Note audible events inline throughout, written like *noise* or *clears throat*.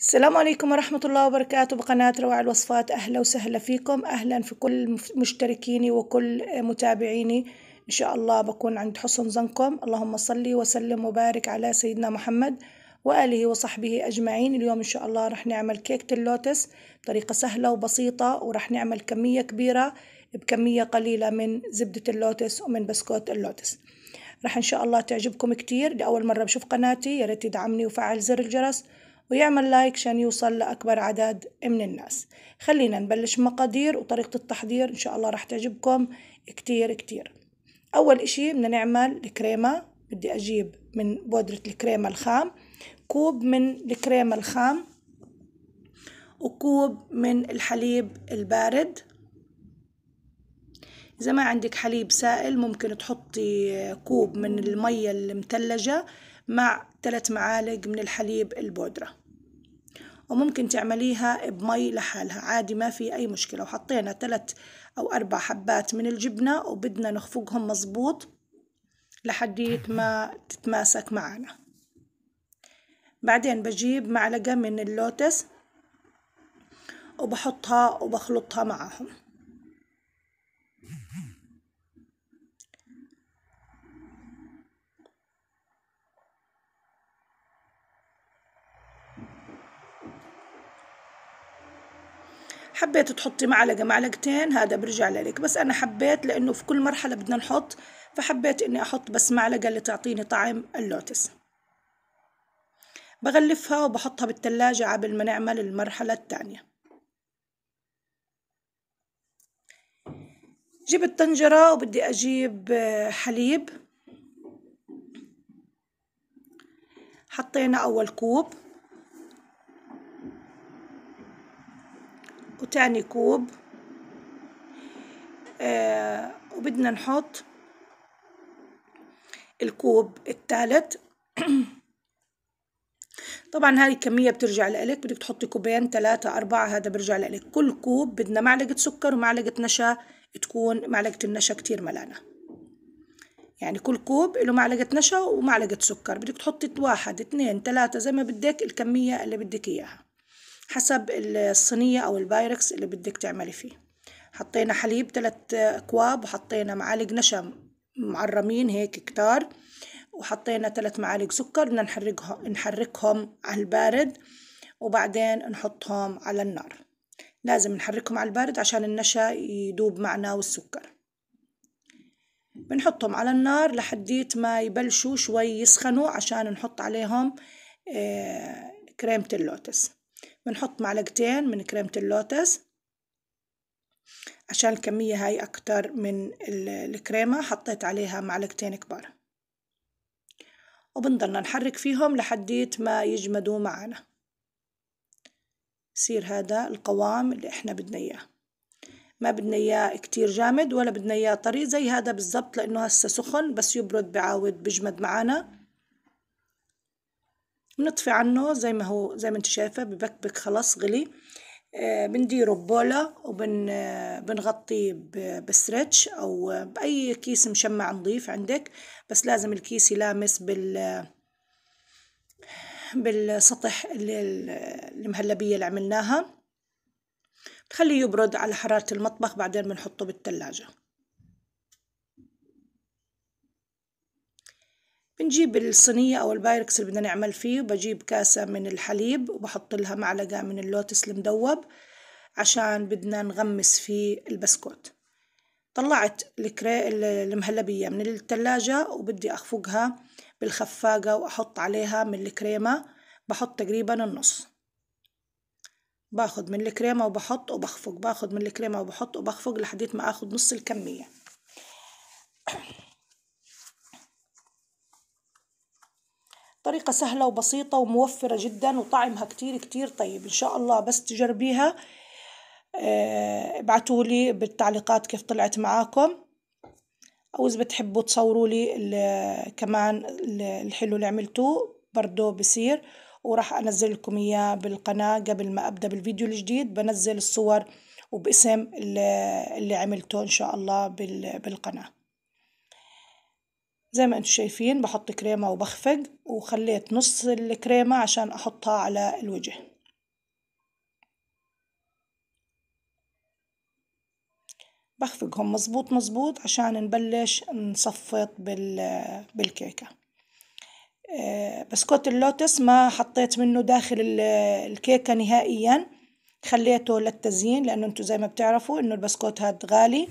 السلام عليكم ورحمة الله وبركاته بقناة روع الوصفات أهلا وسهلا فيكم أهلا في كل مشتركيني وكل متابعيني إن شاء الله بكون عند حسن ظنكم اللهم صلي وسلم وبارك على سيدنا محمد وآله وصحبه أجمعين اليوم إن شاء الله رح نعمل كيكة اللوتس بطريقة سهلة وبسيطة ورح نعمل كمية كبيرة بكمية قليلة من زبدة اللوتس ومن بسكوت اللوتس رح إن شاء الله تعجبكم كتير لأول مرة بشوف قناتي يا ريت تدعمني وفعل زر الجرس ويعمل لايك عشان يوصل لأكبر عدد من الناس خلينا نبلش مقادير وطريقة التحضير إن شاء الله راح تعجبكم كتير كتير أول إشي بدنا نعمل الكريمة بدي أجيب من بودرة الكريمة الخام كوب من الكريمة الخام وكوب من الحليب البارد إذا ما عندك حليب سائل ممكن تحطي كوب من المية المثلجة مع ثلاث معالق من الحليب البودرة وممكن تعمليها بمي لحالها عادي ما في أي مشكلة وحطينا ثلاث أو أربع حبات من الجبنة وبدنا نخفقهم مظبوط لحديت ما تتماسك معنا بعدين بجيب معلقة من اللوتس وبحطها وبخلطها معهم حبيت تحطي معلقة معلقتين هذا برجع لك بس أنا حبيت لأنه في كل مرحلة بدنا نحط فحبيت إني أحط بس معلقة اللي تعطيني طعم اللوتس بغلفها وبحطها بالثلاجة قبل ما نعمل المرحلة الثانية جبت طنجرة وبدي أجيب آه، حليب حطينا أول كوب وتاني كوب آه وبدنا نحط الكوب الثالث *clears throat* طبعا هاي الكمية بترجع لإلك بدك تحطي كوبين ثلاثة أربعة هذا برجع لإلك كل كوب بدنا معلقة سكر ومعلقة نشا تكون معلقة النشا كتير ملانة يعني كل كوب له معلقة نشا ومعلقة سكر بدك تحطي واحد اثنين ثلاثة زي ما بدك الكمية اللي بدك إياها حسب الصينية أو البايركس اللي بدك تعملي فيه حطينا حليب ثلاث أكواب وحطينا معالق نشا معرمين هيك كتار وحطينا ثلاث معالق سكر بدنا نحرقهم نحركهم على البارد وبعدين نحطهم على النار لازم نحركهم على البارد عشان النشا يدوب معنا والسكر بنحطهم على النار لحديت ما يبلشوا شوي يسخنوا عشان نحط عليهم آه، كريمة اللوتس بنحط معلقتين من كريمة اللوتس عشان الكمية هاي أكتر من الكريمة حطيت عليها معلقتين كبار وبنضلنا نحرك فيهم لحديت ما يجمدوا معنا يصير هذا القوام اللي احنا بدنا اياه ما بدنا اياه كتير جامد ولا بدنا اياه طري زي هذا بالضبط لانه هسه سخن بس يبرد بعاود بجمد معانا بنطفي عنه زي ما هو زي ما انت شايفه ببكبك خلاص غلي بنديره ببولة وبنغطيه آه, آه، أو بأي كيس مشمع نظيف عندك بس لازم الكيس يلامس بال آه، بالسطح المهلبية اللي عملناها نخليه يبرد على حرارة المطبخ بعدين بنحطه بالثلاجة بنجيب الصينية أو البايركس اللي بدنا نعمل فيه بجيب كاسة من الحليب وبحط لها معلقة من اللوتس المدوب عشان بدنا نغمس فيه البسكوت طلعت الكري المهلبية من التلاجة وبدي أخفقها بالخفاقة وأحط عليها من الكريمة بحط تقريبا النص باخد من الكريمة وبحط وبخفق باخد من الكريمة وبحط وبخفق لحديت ما أخد نص الكمية طريقة سهلة وبسيطة وموفرة جدا وطعمها كتير كتير طيب إن شاء الله بس تجربيها آه، ابعتوا لي بالتعليقات كيف طلعت معاكم أو إذا بتحبوا تصوروا لي كمان الحلو اللي عملتوه برضه بصير وراح أنزل لكم إياه بالقناة قبل ما أبدأ بالفيديو الجديد بنزل الصور وباسم اللي عملته إن شاء الله بالقناة زي ما انتم شايفين بحط كريمة وبخفق وخليت نص الكريمة عشان احطها على الوجه بخفقهم مظبوط مظبوط عشان نبلش نصفط بالكيكة آه، بسكوت اللوتس ما حطيت منه داخل الكيكة نهائياً خليته للتزيين لانه انتم زي ما بتعرفوا انه البسكوت هاد غالي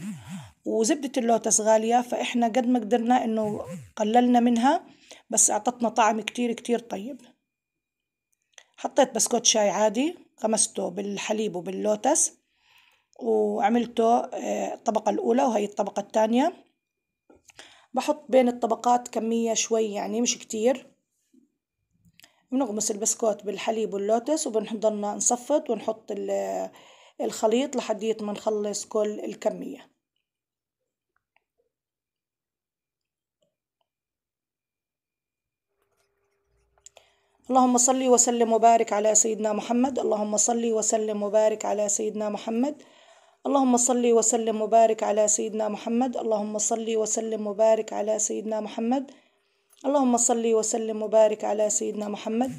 وزبدة اللوتس غالية فإحنا قد ما قدرنا إنه قللنا منها بس أعطتنا طعم كتير كتير طيب حطيت بسكوت شاي عادي غمسته بالحليب وباللوتس وعملته آه، الطبقة الأولى وهي الطبقة الثانية بحط بين الطبقات كمية شوي يعني مش كتير بنغمس البسكوت بالحليب واللوتس وبنضلنا نصفط ونحط الخليط لحد ما نخلص كل الكمية اللهم صل وسلم وبارك على سيدنا محمد اللهم صل وسلم وبارك على سيدنا محمد اللهم صل وسلم وبارك على سيدنا محمد اللهم صل وسلم وبارك على سيدنا محمد اللهم صل وسلم وبارك على سيدنا محمد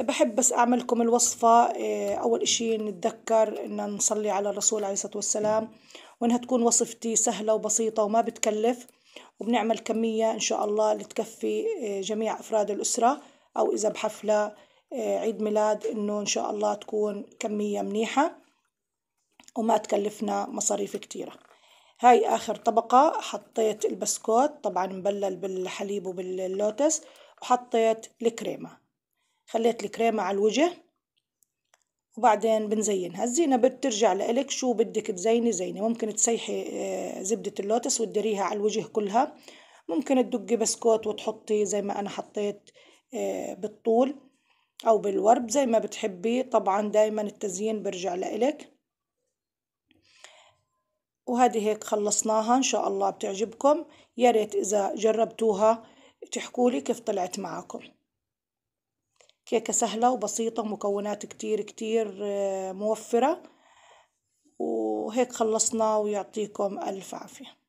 بحب بس أعملكم الوصفة آه، أول إشي نتذكر إن نصلي على الرسول عليه الصلاة والسلام وإنها تكون وصفتي سهلة وبسيطة وما بتكلف وبنعمل كمية إن شاء الله اللي تكفي آه، جميع أفراد الأسرة أو إذا بحفلة آه، عيد ميلاد إنه إن شاء الله تكون كمية منيحة وما تكلفنا مصاريف كتيرة هاي آخر طبقة حطيت البسكوت طبعا مبلل بالحليب وباللوتس وحطيت الكريمة خليت الكريمة على الوجه وبعدين بنزينها الزينة بترجع لإلك شو بدك تزيني زينة ممكن تسيحي آه، زبدة اللوتس وتدريها على الوجه كلها ممكن تدقي بسكوت وتحطي زي ما أنا حطيت آه، بالطول او بالورب زي ما بتحبي طبعا دايما التزيين برجع لإلك وهذه هيك خلصناها ان شاء الله بتعجبكم يا ريت اذا جربتوها تحكوا لي كيف طلعت معكم كيكة سهلة وبسيطة ومكونات كتير كتير آه، موفرة وهيك خلصنا ويعطيكم ألف عافية